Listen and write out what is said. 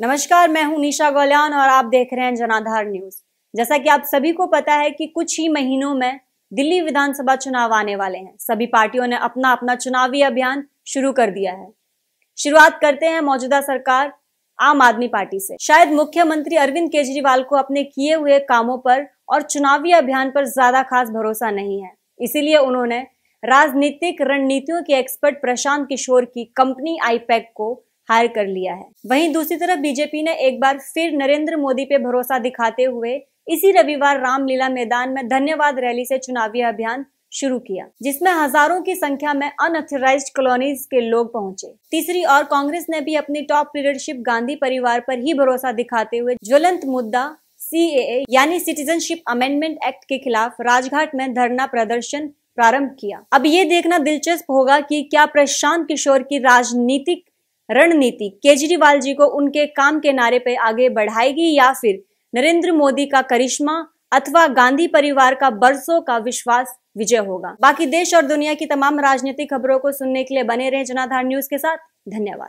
नमस्कार मैं हूं निशा गोल्यान और आप देख रहे हैं जनाधार न्यूज जैसा कि आप सभी को पता है कि कुछ ही महीनों में दिल्ली विधानसभा चुनाव आने वाले हैं सभी पार्टियों ने अपना अपना चुनावी अभियान शुरू कर दिया है शुरुआत करते हैं मौजूदा सरकार आम आदमी पार्टी से शायद मुख्यमंत्री अरविंद केजरीवाल को अपने किए हुए कामों पर और चुनावी अभियान पर ज्यादा खास भरोसा नहीं है इसीलिए उन्होंने राजनीतिक रणनीतियों के एक्सपर्ट प्रशांत किशोर की कंपनी आईपैक को हार कर लिया है वहीं दूसरी तरफ बीजेपी ने एक बार फिर नरेंद्र मोदी पे भरोसा दिखाते हुए इसी रविवार रामलीला मैदान में धन्यवाद रैली से चुनावी अभियान शुरू किया जिसमें हजारों की संख्या में अनऑथराइज कॉलोनीज के लोग पहुंचे तीसरी और कांग्रेस ने भी अपनी टॉप लीडरशिप गांधी परिवार पर ही भरोसा दिखाते हुए ज्वलंत मुद्दा सी यानी सिटीजनशिप अमेंडमेंट एक्ट के खिलाफ राजघाट में धरना प्रदर्शन प्रारंभ किया अब ये देखना दिलचस्प होगा कि क्या प्रशांत किशोर की राजनीतिक रणनीति केजरीवाल जी को उनके काम के नारे पर आगे बढ़ाएगी या फिर नरेंद्र मोदी का करिश्मा अथवा गांधी परिवार का बरसों का विश्वास विजय होगा बाकी देश और दुनिया की तमाम राजनीतिक खबरों को सुनने के लिए बने रहे जनाधार न्यूज के साथ धन्यवाद